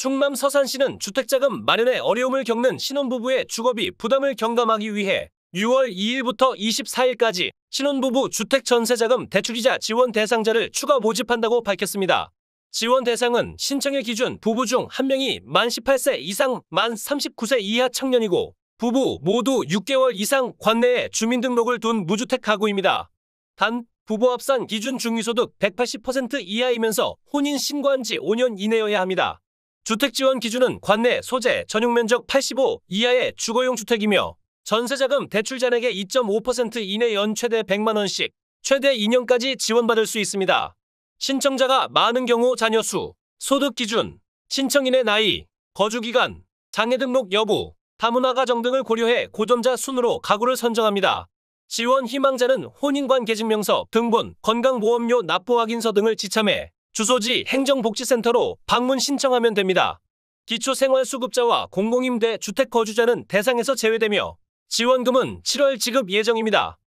충남 서산시는 주택자금 마련에 어려움을 겪는 신혼부부의 주거비 부담을 경감하기 위해 6월 2일부터 24일까지 신혼부부 주택전세자금 대출이자 지원 대상자를 추가 모집한다고 밝혔습니다. 지원 대상은 신청일 기준 부부 중 한 명이 만 18세 이상 만 39세 이하 청년이고 부부 모두 6개월 이상 관내에 주민등록을 둔 무주택 가구입니다. 단 부부 합산 기준 중위소득 180% 이하이면서 혼인 신고한 지 5년 이내여야 합니다. 주택 지원 기준은 관내 소재 전용 면적 85 이하의 주거용 주택이며 전세자금 대출잔액의 2.5% 이내 연 최대 100만 원씩 최대 2년까지 지원받을 수 있습니다. 신청자가 많은 경우 자녀 수, 소득 기준, 신청인의 나이, 거주 기간, 장애 등록 여부, 다문화 가정 등을 고려해 고점자 순으로 가구를 선정합니다. 지원 희망자는 혼인관계증명서, 등본, 건강보험료 납부 확인서 등을 지참해 주소지 행정복지센터로 방문 신청하면 됩니다. 기초생활수급자와 공공임대 주택거주자는 대상에서 제외되며 지원금은 7월 지급 예정입니다.